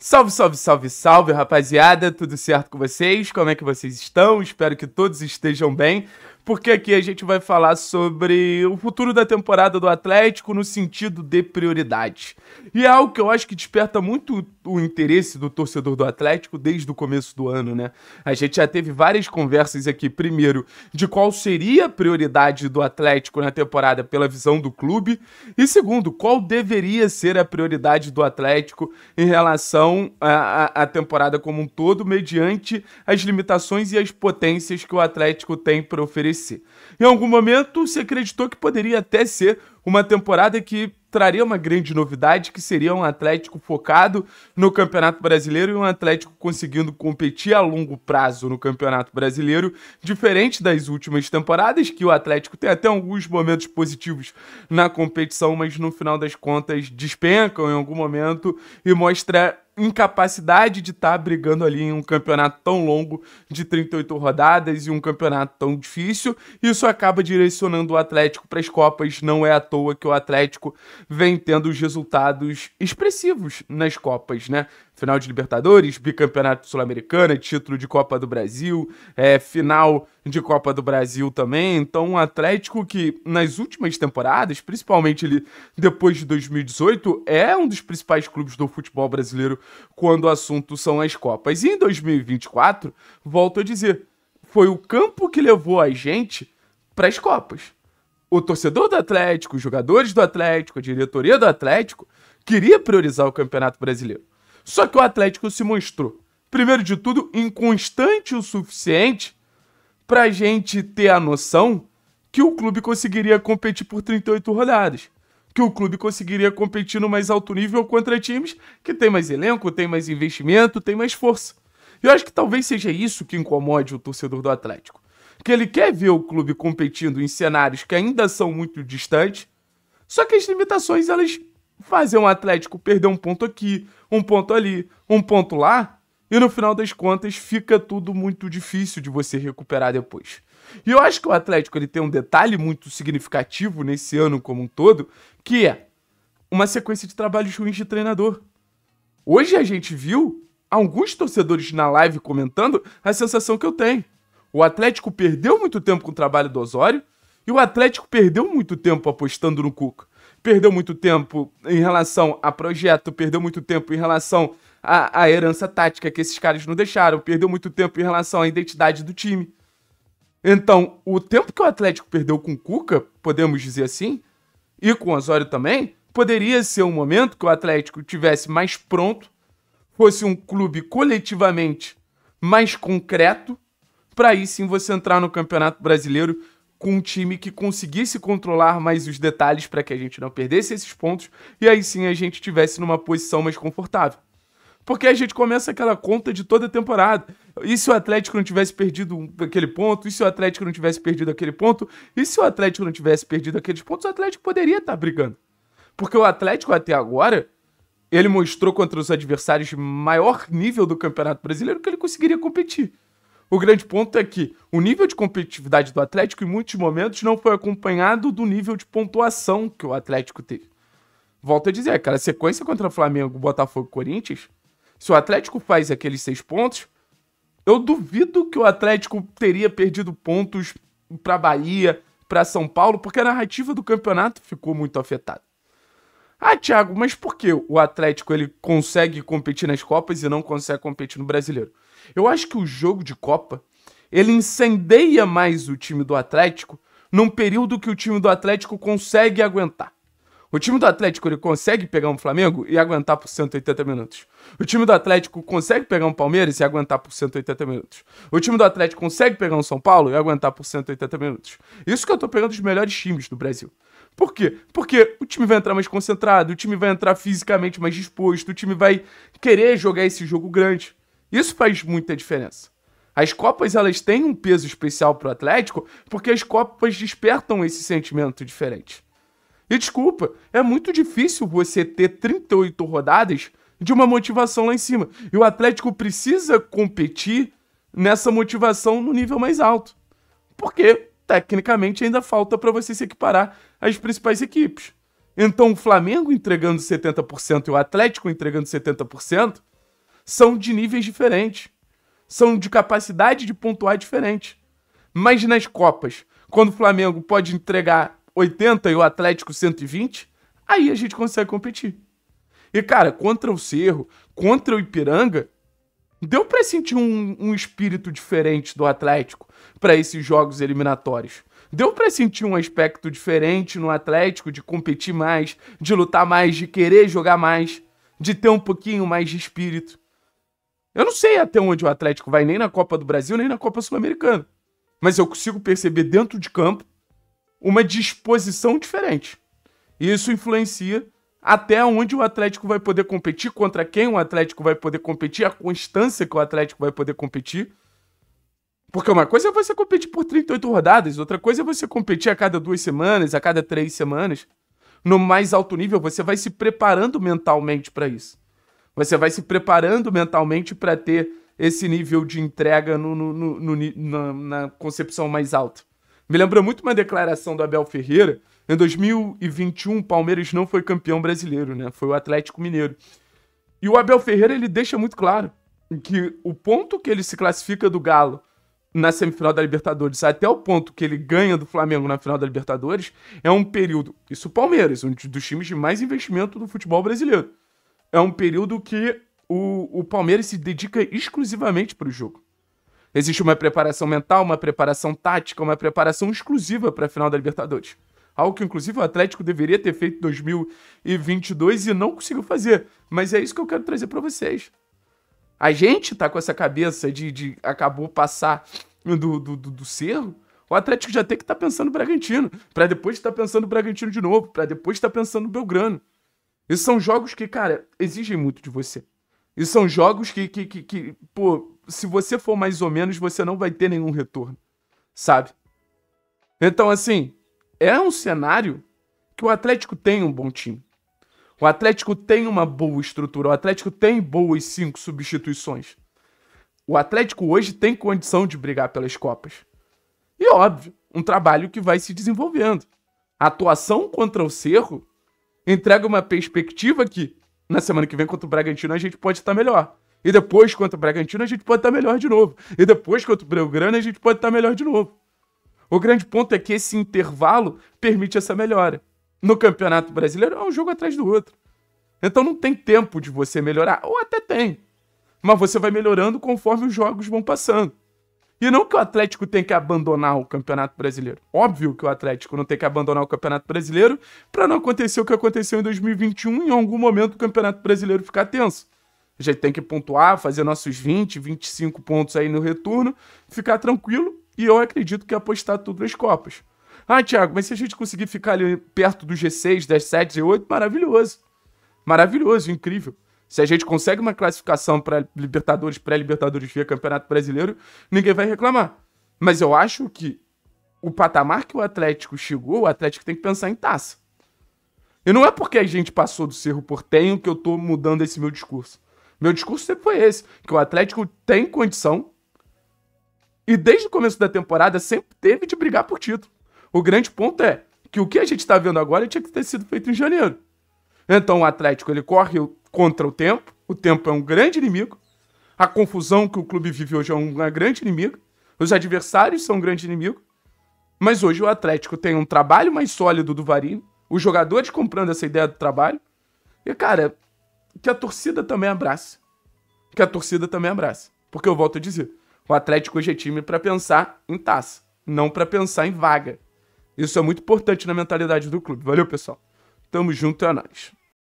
Salve, salve, salve, salve, rapaziada! Tudo certo com vocês? Como é que vocês estão? Espero que todos estejam bem porque aqui a gente vai falar sobre o futuro da temporada do Atlético no sentido de prioridade. E é algo que eu acho que desperta muito o interesse do torcedor do Atlético desde o começo do ano, né? A gente já teve várias conversas aqui, primeiro, de qual seria a prioridade do Atlético na temporada pela visão do clube, e segundo, qual deveria ser a prioridade do Atlético em relação à temporada como um todo, mediante as limitações e as potências que o Atlético tem para oferecer esse. Em algum momento, se acreditou que poderia até ser uma temporada que traria uma grande novidade, que seria um Atlético focado no Campeonato Brasileiro e um Atlético conseguindo competir a longo prazo no Campeonato Brasileiro, diferente das últimas temporadas, que o Atlético tem até alguns momentos positivos na competição, mas no final das contas despencam em algum momento e mostra incapacidade de estar tá brigando ali em um campeonato tão longo de 38 rodadas e um campeonato tão difícil. Isso acaba direcionando o Atlético para as Copas. Não é à toa que o Atlético vem tendo os resultados expressivos nas Copas, né? final de Libertadores, bicampeonato sul-americano, é título de Copa do Brasil, é, final de Copa do Brasil também. Então, um Atlético que nas últimas temporadas, principalmente ele, depois de 2018, é um dos principais clubes do futebol brasileiro quando o assunto são as Copas. E em 2024, volto a dizer, foi o campo que levou a gente para as Copas. O torcedor do Atlético, os jogadores do Atlético, a diretoria do Atlético queria priorizar o Campeonato Brasileiro. Só que o Atlético se mostrou, primeiro de tudo, inconstante o suficiente para a gente ter a noção que o clube conseguiria competir por 38 rodadas. Que o clube conseguiria competir no mais alto nível contra times que tem mais elenco, tem mais investimento, tem mais força. E eu acho que talvez seja isso que incomode o torcedor do Atlético. Que ele quer ver o clube competindo em cenários que ainda são muito distantes, só que as limitações elas fazer um Atlético perder um ponto aqui, um ponto ali, um ponto lá, e no final das contas fica tudo muito difícil de você recuperar depois. E eu acho que o Atlético ele tem um detalhe muito significativo nesse ano como um todo, que é uma sequência de trabalhos ruins de treinador. Hoje a gente viu alguns torcedores na live comentando a sensação que eu tenho. O Atlético perdeu muito tempo com o trabalho do Osório e o Atlético perdeu muito tempo apostando no Cuca perdeu muito tempo em relação a projeto, perdeu muito tempo em relação à, à herança tática que esses caras não deixaram, perdeu muito tempo em relação à identidade do time. Então, o tempo que o Atlético perdeu com o Cuca, podemos dizer assim, e com o Osório também, poderia ser um momento que o Atlético tivesse mais pronto, fosse um clube coletivamente mais concreto, para aí sim você entrar no Campeonato Brasileiro com um time que conseguisse controlar mais os detalhes para que a gente não perdesse esses pontos e aí sim a gente tivesse numa posição mais confortável. Porque a gente começa aquela conta de toda a temporada. E se o Atlético não tivesse perdido aquele ponto? E se o Atlético não tivesse perdido aquele ponto? E se o Atlético não tivesse perdido aqueles pontos? O Atlético poderia estar tá brigando. Porque o Atlético até agora, ele mostrou contra os adversários de maior nível do Campeonato Brasileiro que ele conseguiria competir. O grande ponto é que o nível de competitividade do Atlético, em muitos momentos, não foi acompanhado do nível de pontuação que o Atlético teve. Volto a dizer, cara, a sequência contra Flamengo, Botafogo Corinthians, se o Atlético faz aqueles seis pontos, eu duvido que o Atlético teria perdido pontos para Bahia, para São Paulo, porque a narrativa do campeonato ficou muito afetada. Ah, Thiago, mas por que o Atlético ele consegue competir nas Copas e não consegue competir no Brasileiro? Eu acho que o jogo de Copa ele incendeia mais o time do Atlético num período que o time do Atlético consegue aguentar. O time do Atlético ele consegue pegar um Flamengo e aguentar por 180 minutos. O time do Atlético consegue pegar um Palmeiras e aguentar por 180 minutos. O time do Atlético consegue pegar um São Paulo e aguentar por 180 minutos. Isso que eu tô pegando os melhores times do Brasil. Por quê? Porque o time vai entrar mais concentrado, o time vai entrar fisicamente mais disposto, o time vai querer jogar esse jogo grande. Isso faz muita diferença. As Copas elas têm um peso especial para o Atlético porque as Copas despertam esse sentimento diferente. E desculpa, é muito difícil você ter 38 rodadas de uma motivação lá em cima. E o Atlético precisa competir nessa motivação no nível mais alto. Porque, tecnicamente, ainda falta para você se equiparar às principais equipes. Então, o Flamengo entregando 70% e o Atlético entregando 70% são de níveis diferentes. São de capacidade de pontuar diferente. Mas nas Copas, quando o Flamengo pode entregar 80 e o Atlético 120, aí a gente consegue competir. E, cara, contra o Cerro, contra o Ipiranga, deu pra sentir um, um espírito diferente do Atlético para esses jogos eliminatórios. Deu pra sentir um aspecto diferente no Atlético de competir mais, de lutar mais, de querer jogar mais, de ter um pouquinho mais de espírito. Eu não sei até onde o Atlético vai, nem na Copa do Brasil, nem na Copa Sul-Americana. Mas eu consigo perceber dentro de campo uma disposição diferente. Isso influencia até onde o Atlético vai poder competir, contra quem o Atlético vai poder competir, a constância que o Atlético vai poder competir. Porque uma coisa é você competir por 38 rodadas, outra coisa é você competir a cada duas semanas, a cada três semanas. No mais alto nível, você vai se preparando mentalmente para isso. Você vai se preparando mentalmente para ter esse nível de entrega no, no, no, no na, na concepção mais alta. Me lembra muito uma declaração do Abel Ferreira. Em 2021, o Palmeiras não foi campeão brasileiro, né? Foi o Atlético Mineiro. E o Abel Ferreira, ele deixa muito claro que o ponto que ele se classifica do Galo na semifinal da Libertadores até o ponto que ele ganha do Flamengo na final da Libertadores é um período, isso Palmeiras, um dos times de mais investimento do futebol brasileiro. É um período que o, o Palmeiras se dedica exclusivamente para o jogo. Existe uma preparação mental, uma preparação tática, uma preparação exclusiva para a final da Libertadores. Algo que, inclusive, o Atlético deveria ter feito em 2022 e não conseguiu fazer. Mas é isso que eu quero trazer para vocês. A gente tá com essa cabeça de, de acabou passar do, do, do, do cerro. O Atlético já tem que estar tá pensando no Bragantino, para depois estar tá pensando no Bragantino de novo, para depois estar tá pensando no Belgrano. Esses são jogos que, cara, exigem muito de você. E são jogos que, que, que, que, pô, se você for mais ou menos, você não vai ter nenhum retorno, sabe? Então, assim, é um cenário que o Atlético tem um bom time. O Atlético tem uma boa estrutura, o Atlético tem boas cinco substituições. O Atlético hoje tem condição de brigar pelas Copas. E óbvio, um trabalho que vai se desenvolvendo. A atuação contra o Cerro entrega uma perspectiva que na semana que vem contra o Bragantino a gente pode estar tá melhor. E depois contra o Bragantino a gente pode estar tá melhor de novo. E depois contra o Belgrano a gente pode estar tá melhor de novo. O grande ponto é que esse intervalo permite essa melhora. No Campeonato Brasileiro é um jogo atrás do outro. Então não tem tempo de você melhorar, ou até tem. Mas você vai melhorando conforme os jogos vão passando. E não que o Atlético tem que abandonar o Campeonato Brasileiro. Óbvio que o Atlético não tem que abandonar o Campeonato Brasileiro para não acontecer o que aconteceu em 2021 em algum momento o Campeonato Brasileiro ficar tenso. A gente tem que pontuar, fazer nossos 20, 25 pontos aí no retorno, ficar tranquilo e eu acredito que apostar tudo nas Copas. Ah, Thiago, mas se a gente conseguir ficar ali perto do G6, 7 G8, maravilhoso. Maravilhoso, incrível. Se a gente consegue uma classificação para Libertadores, pré-Libertadores via Campeonato Brasileiro, ninguém vai reclamar. Mas eu acho que o patamar que o Atlético chegou, o Atlético tem que pensar em taça. E não é porque a gente passou do Cerro Portenho que eu tô mudando esse meu discurso. Meu discurso sempre foi esse, que o Atlético tem condição e desde o começo da temporada sempre teve de brigar por título. O grande ponto é que o que a gente está vendo agora tinha que ter sido feito em janeiro. Então o Atlético ele corre contra o tempo, o tempo é um grande inimigo, a confusão que o clube vive hoje é um grande inimigo, os adversários são um grande inimigo, mas hoje o Atlético tem um trabalho mais sólido do Varini, os jogadores comprando essa ideia do trabalho, e cara, que a torcida também abrace. Que a torcida também abrace. Porque eu volto a dizer, o Atlético hoje é time para pensar em taça, não para pensar em vaga. Isso é muito importante na mentalidade do clube. Valeu, pessoal. Tamo junto, é nóis.